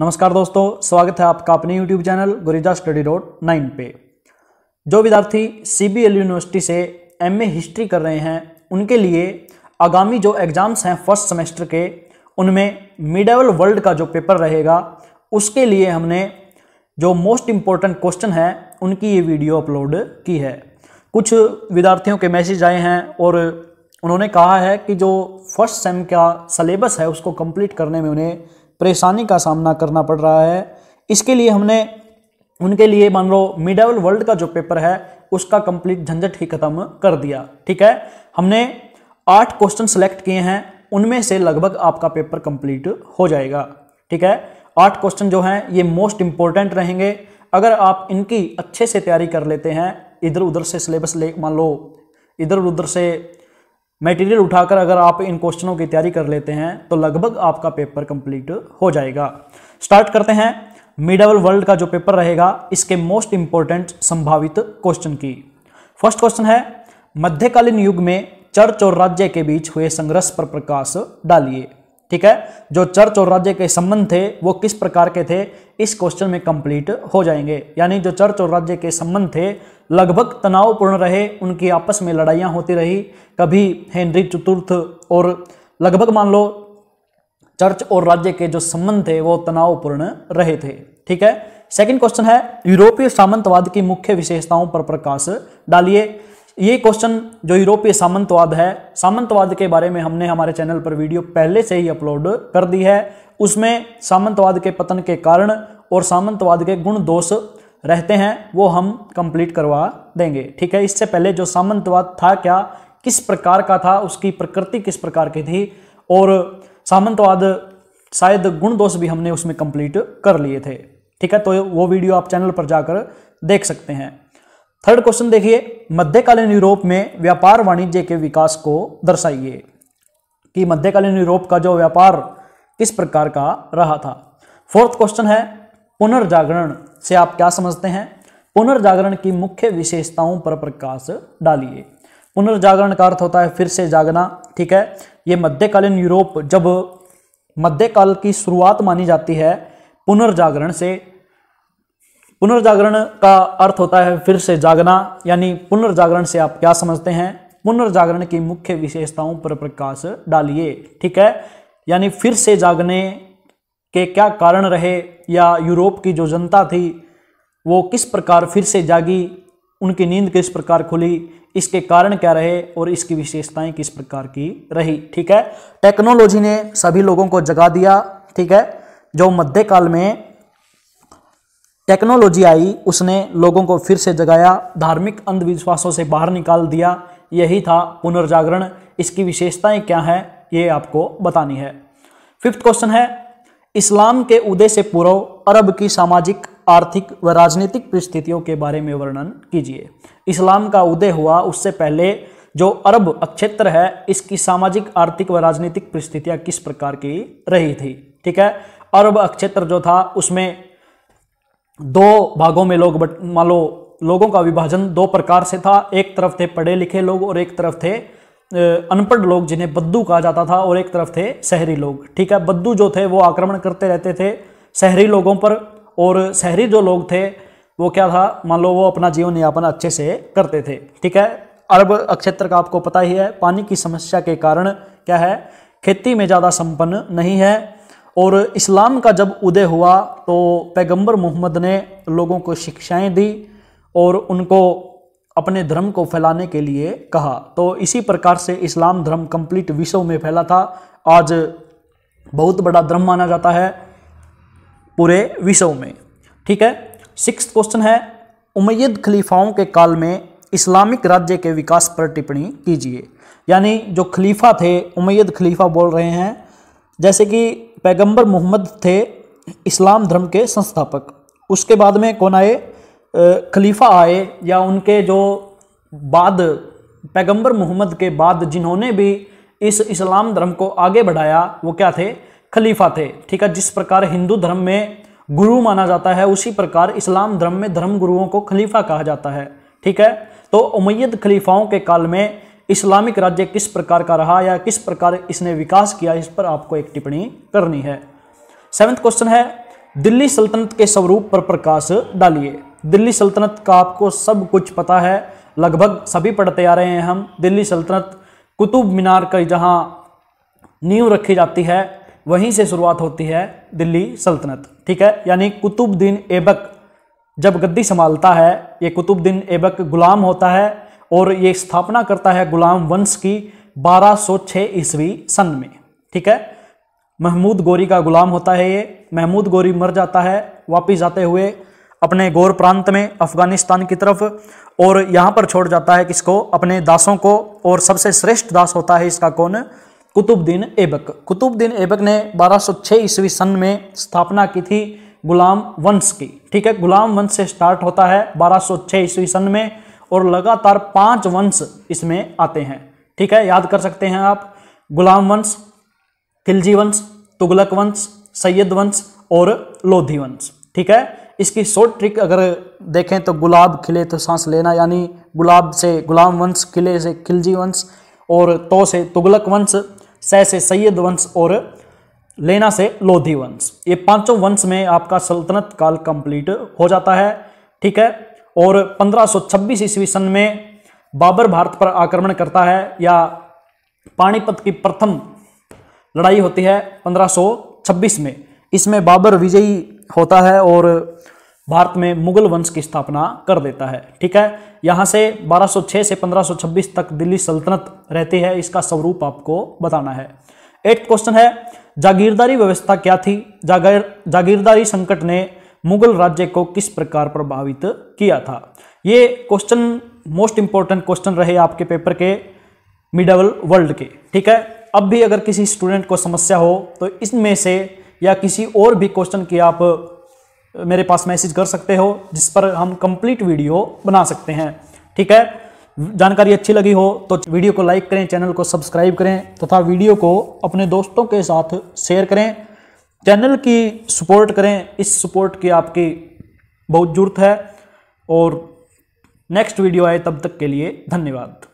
नमस्कार दोस्तों स्वागत है आपका अपने YouTube channel Gurija study road nine पे जो विद्यार्थी सी बी एल यूनिवर्सिटी से एम ए हिस्ट्री कर रहे हैं उनके लिए आगामी जो एग्ज़ाम्स हैं फर्स्ट सेमेस्टर के उनमें मिडेवल वर्ल्ड का जो पेपर रहेगा उसके लिए हमने जो मोस्ट इम्पोर्टेंट क्वेश्चन है उनकी ये वीडियो अपलोड की है कुछ विद्यार्थियों के मैसेज आए हैं और उन्होंने कहा है कि जो फर्स्ट सेम का सलेबस है उसको कंप्लीट करने में उन्हें परेशानी का सामना करना पड़ रहा है इसके लिए हमने उनके लिए मान लो मिडल वर्ल्ड का जो पेपर है उसका कंप्लीट झंझट ही खत्म कर दिया ठीक है हमने आठ क्वेश्चन सेलेक्ट किए हैं उनमें से लगभग आपका पेपर कंप्लीट हो जाएगा ठीक है आठ क्वेश्चन जो हैं ये मोस्ट इंपॉर्टेंट रहेंगे अगर आप इनकी अच्छे से तैयारी कर लेते हैं इधर उधर से सिलेबस ले मान लो इधर उधर से मटेरियल उठाकर अगर आप इन क्वेश्चनों की तैयारी कर लेते हैं तो लगभग आपका पेपर कंप्लीट हो जाएगा स्टार्ट करते हैं मिडल वर्ल्ड का जो पेपर रहेगा इसके मोस्ट इंपॉर्टेंट संभावित क्वेश्चन की फर्स्ट क्वेश्चन है मध्यकालीन युग में चर्च और राज्य के बीच हुए संघर्ष पर प्रकाश डालिए ठीक है जो चर्च और राज्य के संबंध थे वो किस प्रकार के थे इस क्वेश्चन में कंप्लीट हो जाएंगे यानी जो चर्च और राज्य के संबंध थे लगभग तनावपूर्ण रहे उनकी आपस में लड़ाइयाँ होती रही कभी हेनरी चतुर्थ और लगभग मान लो चर्च और राज्य के जो संबंध थे वो तनावपूर्ण रहे थे ठीक है सेकंड क्वेश्चन है यूरोपीय सामंतवाद की मुख्य विशेषताओं पर प्रकाश डालिए ये क्वेश्चन जो यूरोपीय सामंतवाद है सामंतवाद के बारे में हमने हमारे चैनल पर वीडियो पहले से ही अपलोड कर दी है उसमें सामंतवाद के पतन के कारण और सामंतवाद के गुण दोष रहते हैं वो हम कंप्लीट करवा देंगे ठीक है इससे पहले जो सामंतवाद था क्या किस प्रकार का था उसकी प्रकृति किस प्रकार की थी और सामंतवाद शायद गुण दोष भी हमने उसमें कंप्लीट कर लिए थे ठीक है तो वो वीडियो आप चैनल पर जाकर देख सकते हैं थर्ड क्वेश्चन देखिए मध्यकालीन यूरोप में व्यापार वाणिज्य के विकास को दर्शाइए कि मध्यकालीन यूरोप का जो व्यापार किस प्रकार का रहा था फोर्थ क्वेश्चन है पुनर्जागरण से आप क्या समझते हैं पुनर्जागरण की मुख्य विशेषताओं पर प्रकाश डालिए पुनर्जागरण का अर्थ होता है फिर से जागना ठीक है ये मध्यकालीन यूरोप जब मध्यकाल की शुरुआत मानी जाती है पुनर्जागरण से पुनर्जागरण का अर्थ होता है फिर से जागना यानी पुनर्जागरण से आप क्या समझते हैं पुनर्जागरण की मुख्य विशेषताओं पर प्रकाश डालिए ठीक है यानी फिर से जागने के क्या कारण रहे या यूरोप की जो जनता थी वो किस प्रकार फिर से जागी उनकी नींद किस प्रकार खुली इसके कारण क्या रहे और इसकी विशेषताएं किस प्रकार की रही ठीक है टेक्नोलॉजी ने सभी लोगों को जगा दिया ठीक है जो मध्यकाल में टेक्नोलॉजी आई उसने लोगों को फिर से जगाया धार्मिक अंधविश्वासों से बाहर निकाल दिया यही था पुनर्जागरण इसकी विशेषताएं क्या हैं ये आपको बतानी है फिफ्थ क्वेश्चन है इस्लाम के उदय से पूर्व अरब की सामाजिक आर्थिक व राजनीतिक परिस्थितियों के बारे में वर्णन कीजिए इस्लाम का उदय हुआ उससे पहले जो अरब अक्षेत्र है इसकी सामाजिक आर्थिक व राजनीतिक परिस्थितियाँ किस प्रकार की रही थी ठीक है अरब अक्षेत्र जो था उसमें दो भागों में लोग बट मान लो लोगों का विभाजन दो प्रकार से था एक तरफ थे पढ़े लिखे लोग और एक तरफ थे अनपढ़ लोग जिन्हें बद्दू कहा जाता था और एक तरफ थे शहरी लोग ठीक है बद्दू जो थे वो आक्रमण करते रहते थे शहरी लोगों पर और शहरी जो लोग थे वो क्या था मान लो वो अपना जीवन यापन अच्छे से करते थे ठीक है अरब क्षेत्र का आपको पता ही है पानी की समस्या के कारण क्या है खेती में ज़्यादा संपन्न नहीं है और इस्लाम का जब उदय हुआ तो पैगंबर मोहम्मद ने लोगों को शिक्षाएं दी और उनको अपने धर्म को फैलाने के लिए कहा तो इसी प्रकार से इस्लाम धर्म कंप्लीट विश्व में फैला था आज बहुत बड़ा धर्म माना जाता है पूरे विश्व में ठीक है सिक्स क्वेश्चन है उमैद खलीफाओं के काल में इस्लामिक राज्य के विकास पर टिप्पणी कीजिए यानी जो खलीफा थे उमैद खलीफा बोल रहे हैं जैसे कि पैगंबर मोहम्मद थे इस्लाम धर्म के संस्थापक उसके बाद में कौन आए खलीफा आए या उनके जो बाद पैगंबर मोहम्मद के बाद जिन्होंने भी इस इस्लाम धर्म को आगे बढ़ाया वो क्या थे खलीफा थे ठीक है जिस प्रकार हिंदू धर्म में गुरु माना जाता है उसी प्रकार इस्लाम धर्म में धर्म गुरुओं को खलीफा कहा जाता है ठीक है तो उमैद खलीफाओं के काल में इस्लामिक राज्य किस प्रकार का रहा या किस प्रकार इसने विकास किया इस पर आपको एक टिप्पणी करनी है सेवंथ क्वेश्चन है दिल्ली सल्तनत के स्वरूप पर प्रकाश डालिए दिल्ली सल्तनत का आपको सब कुछ पता है लगभग सभी पढ़ते आ रहे हैं हम दिल्ली सल्तनत कुतुब मीनार का जहाँ नींव रखी जाती है वहीं से शुरुआत होती है दिल्ली सल्तनत ठीक है यानी कुतुबद्दीन ऐबक जब गद्दी संभालता है ये कुतुबद्दीन ऐबक गुलाम होता है और ये स्थापना करता है गुलाम वंश की 1206 ईस्वी सन में ठीक है महमूद गोरी का गुलाम होता है ये महमूद गोरी मर जाता है वापिस जाते हुए अपने गौर प्रांत में अफगानिस्तान की तरफ और यहाँ पर छोड़ जाता है किसको अपने दासों को और सबसे श्रेष्ठ दास होता है इसका कौन कुतुबद्दीन ऐबक कुतुबद्दीन ऐबक ने 1206 ईस्वी सन में स्थापना की थी गुलाम वंश की ठीक है गुलाम वंश से स्टार्ट होता है 1206 ईस्वी सन में और लगातार पांच वंश इसमें आते हैं ठीक है याद कर सकते हैं आप गुलाम वंश खिलजी वंश तुगलक वंश सैयद वंश और लोधी वंश ठीक है इसकी शॉर्ट ट्रिक अगर देखें तो गुलाब खिले तो सांस लेना यानी गुलाब से गुलाम वंश खिले से खिलजी वंश और तो से तुगलक वंश सह से सैयद वंश और लेना से लोधी वंश ये पांचों वंश में आपका सल्तनत काल कंप्लीट हो जाता है ठीक है और 1526 ईस्वी सन में बाबर भारत पर आक्रमण करता है या पानीपत की प्रथम लड़ाई होती है 1526 में इसमें बाबर विजयी होता है और भारत में मुगल वंश की स्थापना कर देता है ठीक है यहाँ से 1206 से 1526 तक दिल्ली सल्तनत रहती है इसका स्वरूप आपको बताना है एट क्वेश्चन है जागीरदारी व्यवस्था क्या थी जागीर जागीरदारी संकट ने मुगल राज्य को किस प्रकार प्रभावित किया था ये क्वेश्चन मोस्ट इंपॉर्टेंट क्वेश्चन रहे आपके पेपर के मिडल वर्ल्ड के ठीक है अब भी अगर किसी स्टूडेंट को समस्या हो तो इसमें से या किसी और भी क्वेश्चन की आप मेरे पास मैसेज कर सकते हो जिस पर हम कंप्लीट वीडियो बना सकते हैं ठीक है जानकारी अच्छी लगी हो तो वीडियो को लाइक करें चैनल को सब्सक्राइब करें तथा वीडियो को अपने दोस्तों के साथ शेयर करें चैनल की सपोर्ट करें इस सपोर्ट की आपकी बहुत ज़रूरत है और नेक्स्ट वीडियो आए तब तक के लिए धन्यवाद